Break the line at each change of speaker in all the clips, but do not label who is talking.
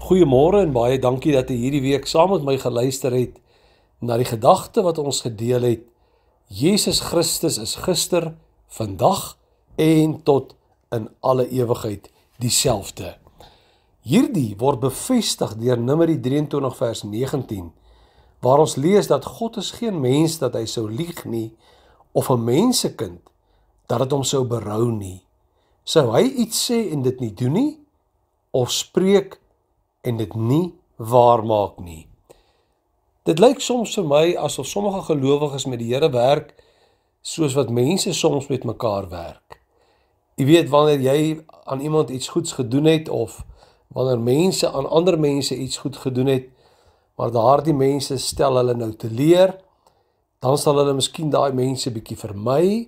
Goeiemôre en baie dankie dat jy hierdie week saam met my geluister het na die gedagte wat ons gedeel het. Jesus Christus is gister, vandag en tot in alle ewigheid dieselfde. Hierdie word bevestig deur Numeri 23 vers 19 waar ons lees dat God is geen mens dat hy sou lieg nie of 'n mensekind dat dit hom sou berou nie. Sou hy iets sê en dit nie doen nie of spreek en dit nie waar maak nie. Dit lyk soms vir my asof sommige gelowiges met die Here werk soos wat mense soms met mekaar werk. Jy weet wanneer jy aan iemand iets goeds gedoen het of wanneer mense aan ander mense iets goed gedoen het, maar daardie mense stel hulle nou te leer, dan sal hulle miskien daai mense bietjie vermy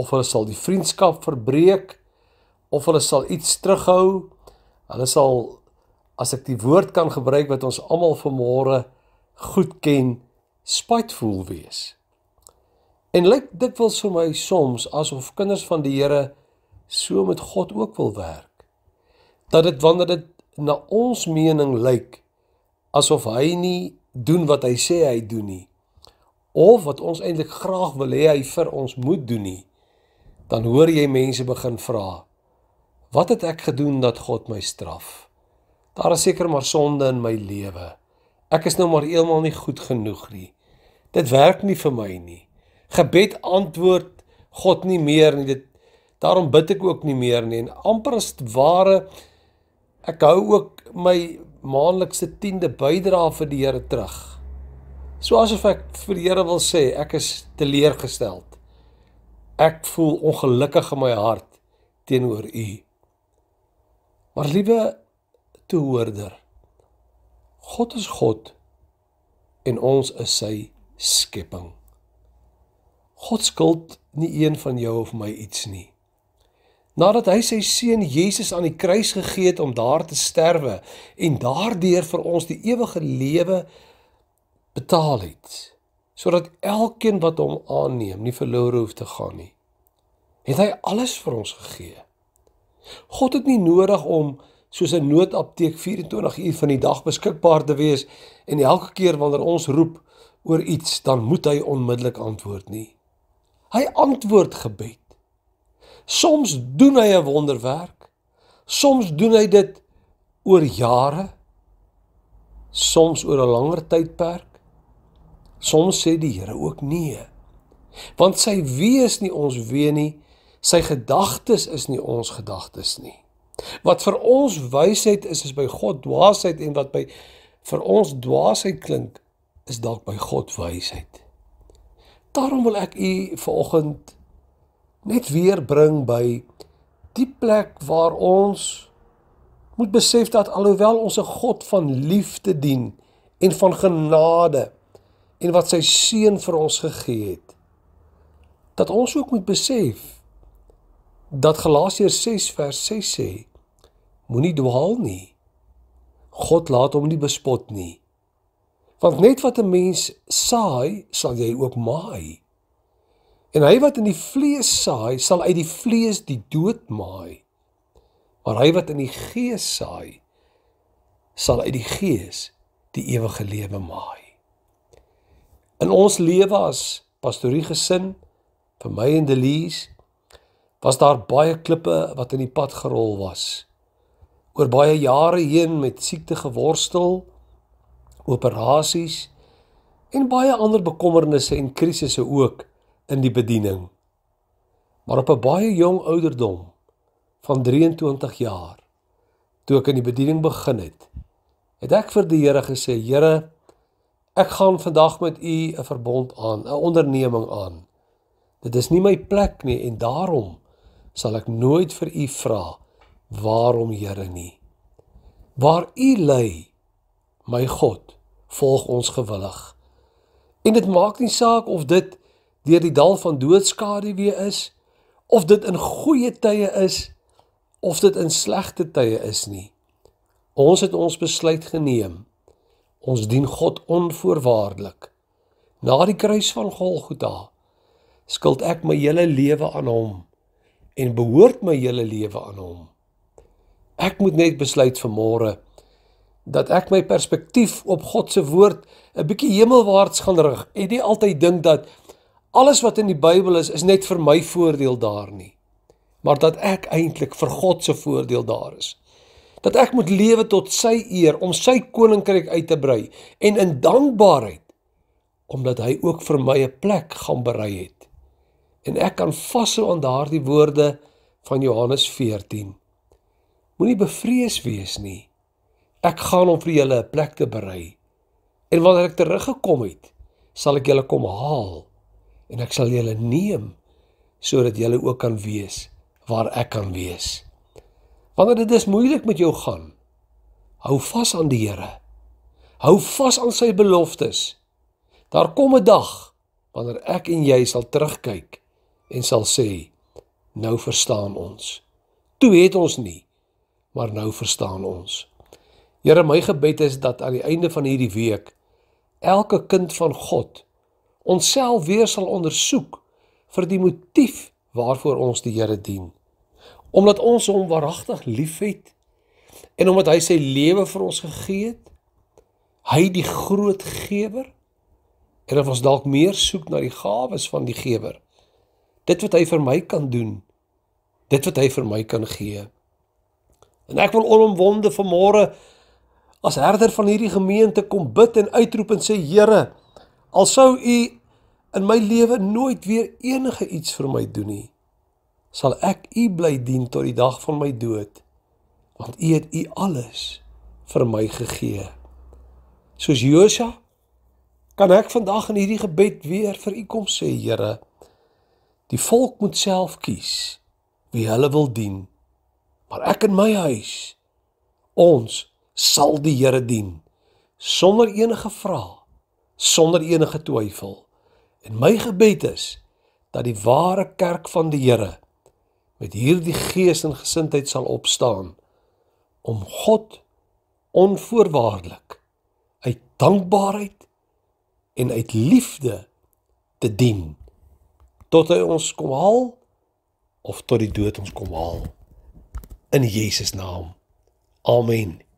of hulle sal die vriendskap verbreek of hulle sal iets terughou. Hulle sal as ek die woord kan gebruik wat ons almal vanmôre goed ken, spitevol wees. En lyk dit wil vir my soms asof kinders van die Here so met God ook wil werk. Dat dit wanneer dit na ons mening lyk asof hy nie doen wat hy sê hy doen nie of wat ons eintlik graag wil hê hy vir ons moet doen nie dan hoor jy mense begin vra wat het ek gedoen dat God my straf Daar is seker maar sonde in my lewe. Ek is nou maar eendag nie goed genoeg nie. Dit werk nie vir my nie. Gebed antwoord God nie meer nie. Dit daarom bid ek ook nie meer nie en amper as ware ek hou ook my maandelikse 10de bydrae vir die Here terug. So asof ek vir die Here wil sê ek is teleurgesteld. Ek voel ongelukkig in my hart teenoor U. Maar liewe toehoorder. God is God en ons is sy skepping. God skuld nie een van jou of my iets nie. Nadat hy sy seun Jesus aan die kruis gegee het om daar te sterwe en daardeur vir ons die ewige lewe betaal het, sodat elkeen wat hom aanneem nie verlore hoef te gaan nie, het hy alles vir ons gegee. God het nie nodig om soos 'n noodapteek 24 uur van die dag beskikbaar te wees en elke keer wanneer ons roep oor iets, dan moet hy onmiddellik antwoord nie. Hy antwoord gebed. Soms doen hy 'n wonderwerk. Soms doen hy dit oor jare. Soms oor 'n langer tydperk. Soms sê die Here ook nee. Want sy wees nie ons wee nie. Sy gedagtes is nie ons gedagtes nie. Wat vir ons wysheid is, is by God dwaasheid en wat by vir ons dwaasheid klink, is dalk by God wysheid. Daarom wil ek u vanoggend net weer bring by die plek waar ons moet besef dat alhoewel ons 'n God van liefde dien en van genade en wat sy seun vir ons gegee het dat ons ook moet besef dat Galasiërs 6 vers 6 sê moenie dwaal nie. God laat hom nie bespot nie. Want net wat 'n mens saai, sal jy ook maai. En hy wat in die vlees saai, sal uit die vlees die dood maai. Maar hy wat in die gees saai, sal uit die gees die ewige lewe maai. In ons lewe as pastorie gesin vir my en Delies was daar baie klippe wat in die pad gerol was oor baie jare heen met siekte geworstel, operasies en baie ander bekommernisse en krisisse ook in die bediening. Maar op 'n baie jong ouderdom van 23 jaar toe ek in die bediening begin het, het ek vir die Here gesê: "Here, ek gaan vandag met U 'n verbond aan, 'n onderneming aan. Dit is nie my plek nie en daarom sal ek nooit vir U vra waarom Here nie." Waar U lê, my God, volg ons gewillig. En dit maak nie saak of dit deur die dal van doodskade weer is of dit in goeie tye is of dit in slegte tye is nie. Ons het ons besluit geneem. Ons dien God onvoorwaardelik. Na die kruis van Golgotha skuld ek my hele lewe aan hom en behoort my hele lewe aan hom. Ek moet net besluit vanmôre dat ek my perspektief op God se woord 'n bietjie hemelwaarts gaan rig. Ek het nie altyd dink dat alles wat in die Bybel is is net vir my voordeel daar nie. Maar dat ek eintlik vir God se voordeel daar is. Dat ek moet lewe tot sy eer om sy koninkryk uit te brei en in dankbaarheid omdat hy ook vir my 'n plek gaan berei het. En ek kan vashou aan daardie woorde van Johannes 14. Moenie bevrees wees nie. Ek gaan om vir julle 'n plek te berei. En wanneer ek teruggekom het, sal ek julle kom haal en ek sal julle neem sodat julle ook kan wees waar ek kan wees. Wanneer dit dis moeilik met jou gaan, hou vas aan die Here. Hou vas aan sy beloftes. Daar kom 'n dag wanneer ek en jy sal terugkyk en sal sê, nou verstaan ons. Toe het ons nie maar nou verstaan ons. Here, my gebed is dat aan die einde van hierdie week elke kind van God onsself weer sal ondersoek vir die motief waarvoor ons die Here dien. Omdat ons hom waaragtig liefhet en omdat hy sy lewe vir ons gegee het, hy die groot gewer en of ons dalk meer soek na die gawes van die gewer. Dit wat hy vir my kan doen, dit wat hy vir my kan gee. En ek wil onomwonde vanmôre as herder van hierdie gemeente kom bid en uitroep en sê Here, al sou U in my lewe nooit weer enige iets vir my doen nie, sal ek U bly dien tot die dag van my dood, want U het U alles vir my gegee. Soos Josua kan ek vandag in hierdie gebed weer vir U kom sê, Here, die volk moet self kies wie hulle wil dien maar ek in my huis ons sal die Here dien sonder enige vrae sonder enige twyfel en my gebed is dat die ware kerk van die Here met hierdie gees en gesindheid sal opstaan om God onvoorwaardelik uit dankbaarheid en uit liefde te dien tot hy ons kom haal of tot die dood ons kom haal in Jesus naam. Amen.